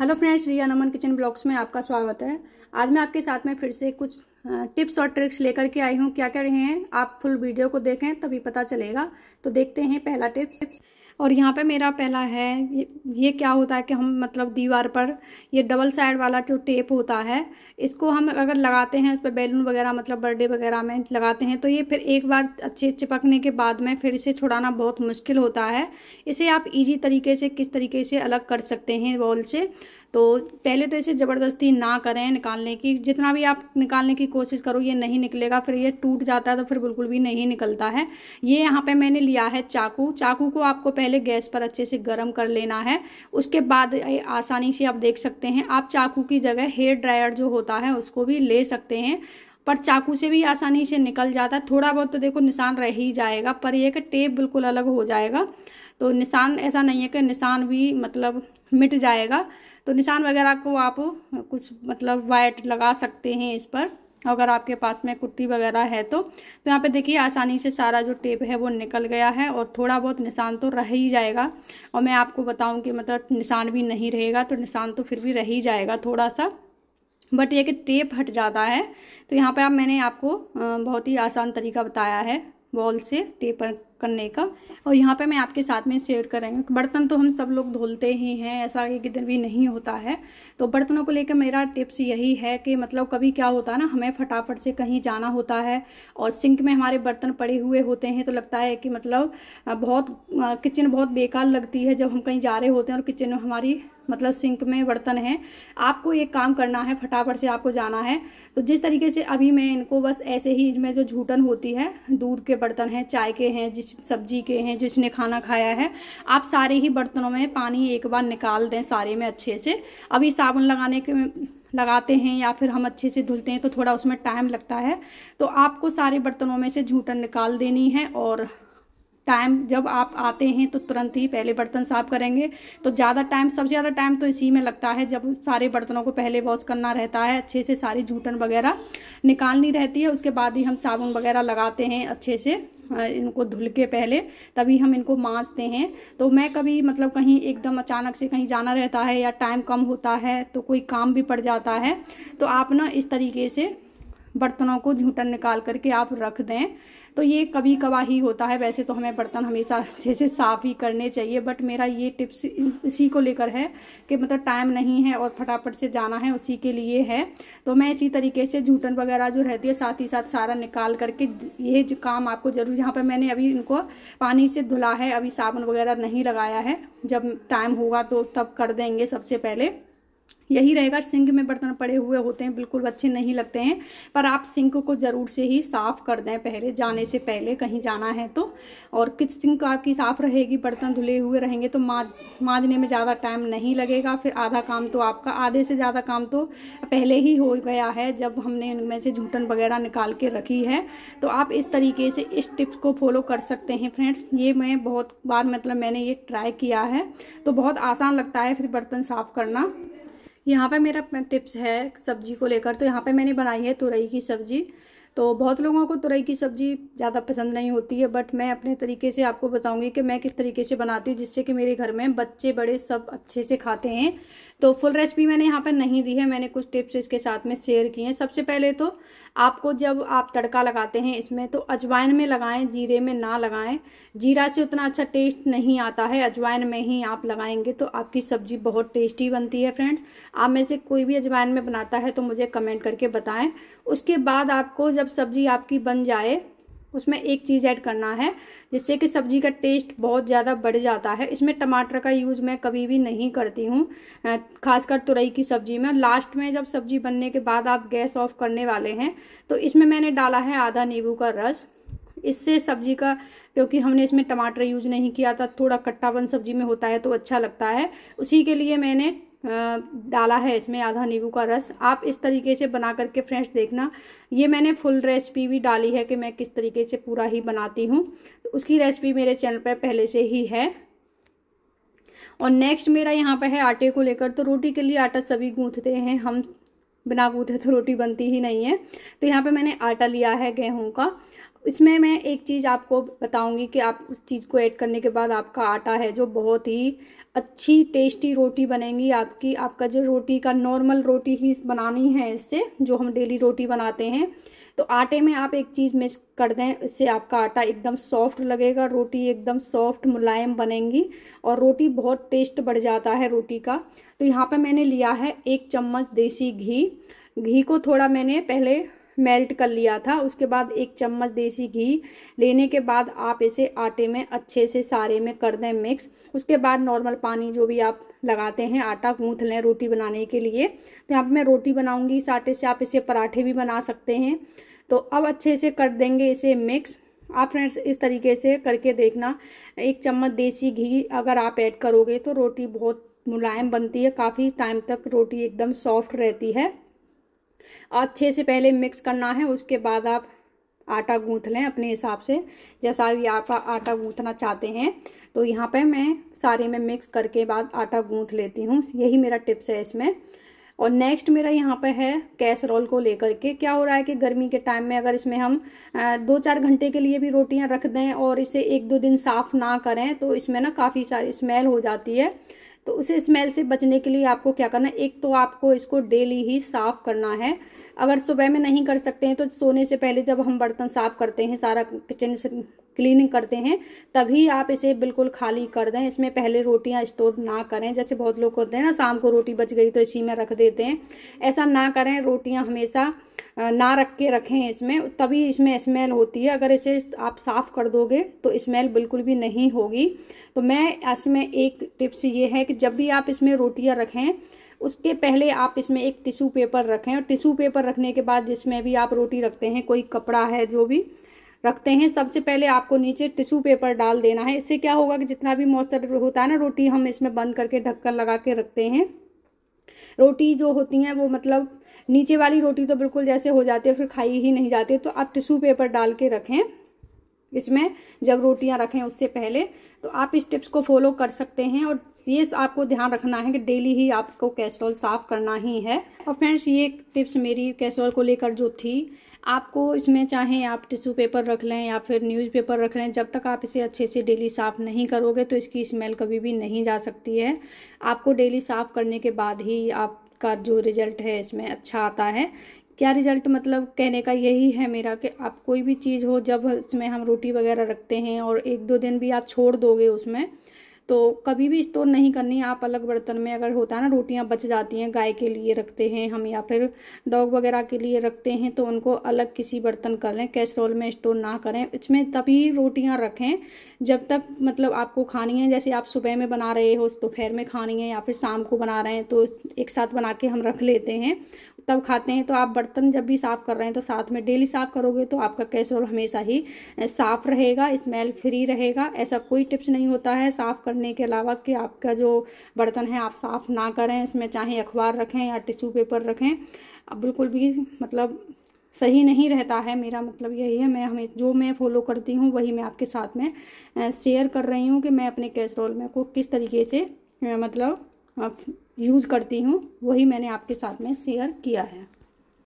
hello friends Riya Naman kitchen blogs में आपका स्वागत है आज मैं आपके साथ में फिर से कुछ टिप्स और ट्रिक्स लेकर के आई हूँ क्या क्या रहे हैं आप फुल वीडियो को देखें तभी पता चलेगा तो देखते हैं पहला टिप्स और यहाँ पे मेरा पहला है ये, ये क्या होता है कि हम मतलब दीवार पर ये डबल साइड वाला जो टेप होता है इसको हम अगर लगाते हैं उस पर बैलून वगैरह मतलब बर्थडे वगैरह में लगाते हैं तो ये फिर एक बार अच्छे चिपकने के बाद में फिर इसे छुड़ाना बहुत मुश्किल होता है इसे आप ईजी तरीके से किस तरीके से अलग कर सकते हैं वॉल से तो पहले तो इसे ज़बरदस्ती ना करें निकालने की जितना भी आप निकालने की कोशिश करो ये नहीं निकलेगा फिर ये टूट जाता है तो फिर बिल्कुल भी नहीं निकलता है ये यहाँ पे मैंने लिया है चाकू चाकू को आपको पहले गैस पर अच्छे से गर्म कर लेना है उसके बाद आसानी से आप देख सकते हैं आप चाकू की जगह हेयर ड्रायर जो होता है उसको भी ले सकते हैं पर चाकू से भी आसानी से निकल जाता है थोड़ा बहुत तो देखो निशान रह ही जाएगा पर यह कि टेप बिल्कुल अलग हो जाएगा तो निशान ऐसा नहीं है कि निशान भी मतलब मिट जाएगा तो निशान वगैरह को आप कुछ मतलब वाइट लगा सकते हैं इस पर अगर आपके पास में कुर्ती वगैरह है तो तो यहाँ पे देखिए आसानी से सारा जो टेप है वो निकल गया है और थोड़ा बहुत निशान तो रह ही जाएगा और मैं आपको बताऊँ कि मतलब निशान भी नहीं रहेगा तो निशान तो फिर भी रह ही जाएगा थोड़ा सा बट ये कि टेप हट जाता है तो यहाँ पे आप मैंने आपको बहुत ही आसान तरीका बताया है बॉल से टेपर करने का और यहाँ पे मैं आपके साथ में शेयर कर रही हूँ बर्तन तो हम सब लोग धोलते ही हैं ऐसा कि किधर भी नहीं होता है तो बर्तनों को लेकर मेरा टिप्स यही है कि मतलब कभी क्या होता है ना हमें फटाफट से कहीं जाना होता है और सिंक में हमारे बर्तन पड़े हुए होते हैं तो लगता है कि मतलब बहुत किचन बहुत बेकार लगती है जब हम कहीं जा रहे होते हैं और किचन हमारी मतलब सिंक में बर्तन है आपको एक काम करना है फटाफट से आपको जाना है तो जिस तरीके से अभी मैं इनको बस ऐसे ही इनमें जो झूठन होती है दूध के बर्तन हैं चाय के हैं जिस सब्जी के हैं जिसने खाना खाया है आप सारे ही बर्तनों में पानी एक बार निकाल दें सारे में अच्छे से अभी साबुन लगाने के लगाते हैं या फिर हम अच्छे से धुलते हैं तो थोड़ा उसमें टाइम लगता है तो आपको सारे बर्तनों में से झूठन निकाल देनी है और टाइम जब आप आते हैं तो तुरंत ही पहले बर्तन साफ करेंगे तो ज़्यादा टाइम सबसे ज़्यादा टाइम तो इसी में लगता है जब सारे बर्तनों को पहले वॉश करना रहता है अच्छे से सारी झूठन वगैरह निकालनी रहती है उसके बाद ही हम साबुन वगैरह लगाते हैं अच्छे से इनको धुल के पहले तभी हम इनको माँजते हैं तो मैं कभी मतलब कहीं एकदम अचानक से कहीं जाना रहता है या टाइम कम होता है तो कोई काम भी पड़ जाता है तो आप ना इस तरीके से बर्तनों को झूठन निकाल करके आप रख दें तो ये कभी कभा ही होता है वैसे तो हमें बर्तन हमेशा अच्छे से साफ़ ही करने चाहिए बट मेरा ये टिप्स इसी को लेकर है कि मतलब टाइम नहीं है और फटाफट से जाना है उसी के लिए है तो मैं इसी तरीके से झूठन वगैरह जो रहती है साथ ही साथ सारा निकाल करके ये काम आपको ज़रूर यहाँ पर मैंने अभी इनको पानी से धुला है अभी साबुन वगैरह नहीं लगाया है जब टाइम होगा तो तब कर देंगे सबसे पहले यही रहेगा सिंक में बर्तन पड़े हुए होते हैं बिल्कुल अच्छे नहीं लगते हैं पर आप सिंक को ज़रूर से ही साफ़ कर दें पहले जाने से पहले कहीं जाना है तो और किच सिंक आपकी साफ़ रहेगी बर्तन धुले हुए रहेंगे तो माज माजने में ज़्यादा टाइम नहीं लगेगा फिर आधा काम तो आपका आधे से ज़्यादा काम तो पहले ही हो गया है जब हमने इनमें से झूठन वगैरह निकाल के रखी है तो आप इस तरीके से इस टिप्स को फॉलो कर सकते हैं फ्रेंड्स ये मैं बहुत बार मतलब मैंने ये ट्राई किया है तो बहुत आसान लगता है फिर बर्तन साफ़ करना यहाँ पे मेरा टिप्स है सब्जी को लेकर तो यहाँ पे मैंने बनाई है तुरई की सब्जी तो बहुत लोगों को तुरई की सब्ज़ी ज़्यादा पसंद नहीं होती है बट मैं अपने तरीके से आपको बताऊंगी कि मैं किस तरीके से बनाती हूँ जिससे कि मेरे घर में बच्चे बड़े सब अच्छे से खाते हैं तो फुल रेसिपी मैंने यहाँ पर नहीं दी है मैंने कुछ टिप्स इसके साथ में शेयर किए हैं सबसे पहले तो आपको जब आप तड़का लगाते हैं इसमें तो अजवाइन में लगाएं जीरे में ना लगाएं जीरा से उतना अच्छा टेस्ट नहीं आता है अजवाइन में ही आप लगाएंगे तो आपकी सब्जी बहुत टेस्टी बनती है फ्रेंड्स आप में से कोई भी अजवाइन में बनाता है तो मुझे कमेंट करके बताएं उसके बाद आपको जब सब्जी आपकी बन जाए उसमें एक चीज़ ऐड करना है जिससे कि सब्जी का टेस्ट बहुत ज़्यादा बढ़ जाता है इसमें टमाटर का यूज़ मैं कभी भी नहीं करती हूँ खासकर तुरई की सब्जी में लास्ट में जब सब्जी बनने के बाद आप गैस ऑफ करने वाले हैं तो इसमें मैंने डाला है आधा नींबू का रस इससे सब्जी का क्योंकि हमने इसमें टमाटर यूज नहीं किया था थोड़ा खट्टापन सब्जी में होता है तो अच्छा लगता है उसी के लिए मैंने डाला है इसमें आधा नींबू का रस आप इस तरीके से बना करके फ्रेंड्स देखना ये मैंने फुल रेसिपी भी डाली है कि मैं किस तरीके से पूरा ही बनाती हूँ तो उसकी रेसिपी मेरे चैनल पर पहले से ही है और नेक्स्ट मेरा यहाँ पर है आटे को लेकर तो रोटी के लिए आटा सभी गूँथते हैं हम बिना गूँथे तो रोटी बनती ही नहीं है तो यहाँ पर मैंने आटा लिया है गेहूं का इसमें मैं एक चीज़ आपको बताऊंगी कि आप उस चीज़ को ऐड करने के बाद आपका आटा है जो बहुत ही अच्छी टेस्टी रोटी बनेगी आपकी आपका जो रोटी का नॉर्मल रोटी ही बनानी है इससे जो हम डेली रोटी बनाते हैं तो आटे में आप एक चीज़ मिक्स कर दें इससे आपका आटा एकदम सॉफ्ट लगेगा रोटी एकदम सॉफ्ट मुलायम बनेगी और रोटी बहुत टेस्ट बढ़ जाता है रोटी का तो यहाँ पर मैंने लिया है एक चम्मच देसी घी घी को थोड़ा मैंने पहले मेल्ट कर लिया था उसके बाद एक चम्मच देसी घी लेने के बाद आप इसे आटे में अच्छे से सारे में कर दें मिक्स उसके बाद नॉर्मल पानी जो भी आप लगाते हैं आटा गूँथ लें रोटी बनाने के लिए तो यहाँ पर मैं रोटी बनाऊँगी इस आटे से आप इसे पराठे भी बना सकते हैं तो अब अच्छे से कर देंगे इसे मिक्स आप फ्रेंड्स इस तरीके से करके देखना एक चम्मच देसी घी अगर आप ऐड करोगे तो रोटी बहुत मुलायम बनती है काफ़ी टाइम तक रोटी एकदम सॉफ्ट रहती है अच्छे से पहले मिक्स करना है उसके बाद आप आटा गूँथ लें अपने हिसाब से जैसा भी आप आटा गूँथना चाहते हैं तो यहाँ पे मैं सारे में मिक्स करके बाद आटा गूँथ लेती हूँ यही मेरा टिप्स है इसमें और नेक्स्ट मेरा यहाँ पे है कैसरोल को लेकर के क्या हो रहा है कि गर्मी के टाइम में अगर इसमें हम दो चार घंटे के लिए भी रोटियाँ रख दें और इसे एक दो दिन साफ ना करें तो इसमें ना काफ़ी सारी स्मेल हो जाती है तो उसे स्मेल से बचने के लिए आपको क्या करना है एक तो आपको इसको डेली ही साफ करना है अगर सुबह में नहीं कर सकते हैं तो सोने से पहले जब हम बर्तन साफ करते हैं सारा किचन क्लीनिंग करते हैं तभी आप इसे बिल्कुल खाली कर दें इसमें पहले रोटियां स्टोर ना करें जैसे बहुत लोग होते हैं ना शाम को रोटी बच गई तो इसी में रख देते हैं ऐसा ना करें रोटियां हमेशा ना रख के रखें इसमें तभी इसमें स्मेल होती है अगर इसे आप साफ़ कर दोगे तो स्मेल बिल्कुल भी नहीं होगी तो मैं इसमें एक टिप्स ये है कि जब भी आप इसमें रोटियाँ रखें उसके पहले आप इसमें एक टिशू पेपर रखें और टिशू पेपर रखने के बाद जिसमें भी आप रोटी रखते हैं कोई कपड़ा है जो भी रखते हैं सबसे पहले आपको नीचे टिश्यू पेपर डाल देना है इससे क्या होगा कि जितना भी मॉइस्चर होता है ना रोटी हम इसमें बंद करके ढक्कन लगा के रखते हैं रोटी जो होती हैं वो मतलब नीचे वाली रोटी तो बिल्कुल जैसे हो जाती है फिर खाई ही नहीं जाती तो आप टिश्यू पेपर डाल के रखें इसमें जब रोटियां रखें उससे पहले तो आप इस टिप्स को फॉलो कर सकते हैं और ये आपको ध्यान रखना है कि डेली ही आपको कैसरोल साफ़ करना ही है और फ्रेंड्स ये टिप्स मेरी कैसरोल को लेकर जो थी आपको इसमें चाहे आप टिश्यू पेपर रख लें या फिर न्यूज़पेपर रख लें जब तक आप इसे अच्छे से डेली साफ़ नहीं करोगे तो इसकी स्मेल कभी भी नहीं जा सकती है आपको डेली साफ़ करने के बाद ही आपका जो रिज़ल्ट है इसमें अच्छा आता है क्या रिज़ल्ट मतलब कहने का यही है मेरा कि आप कोई भी चीज़ हो जब इसमें हम रोटी वगैरह रखते हैं और एक दो दिन भी आप छोड़ दोगे उसमें तो कभी भी स्टोर नहीं करनी आप अलग बर्तन में अगर होता है ना रोटियां बच जाती हैं गाय के लिए रखते हैं हम या फिर डॉग वगैरह के लिए रखते हैं तो उनको अलग किसी बर्तन कर लें कैसरोल में स्टोर ना करें इसमें तभी रोटियां रखें जब तक मतलब आपको खानी है जैसे आप सुबह में बना रहे हो दोपहर में खानी है या फिर शाम को बना रहे हैं तो एक साथ बना के हम रख लेते हैं तब खाते हैं तो आप बर्तन जब भी साफ़ कर रहे हैं तो साथ में डेली साफ़ करोगे तो आपका कैसरोल हमेशा ही साफ़ रहेगा स्मेल फ्री रहेगा ऐसा कोई टिप्स नहीं होता है साफ़ करने के अलावा कि आपका जो बर्तन है आप साफ़ ना करें इसमें चाहे अखबार रखें या टिश्यू पेपर रखें अब बिल्कुल भी मतलब सही नहीं रहता है मेरा मतलब यही है मैं हमें जो मैं फॉलो करती हूँ वही मैं आपके साथ में शेयर कर रही हूँ कि मैं अपने कैसरोल में को किस तरीके से मतलब यूज़ करती हूँ वही मैंने आपके साथ में शेयर किया है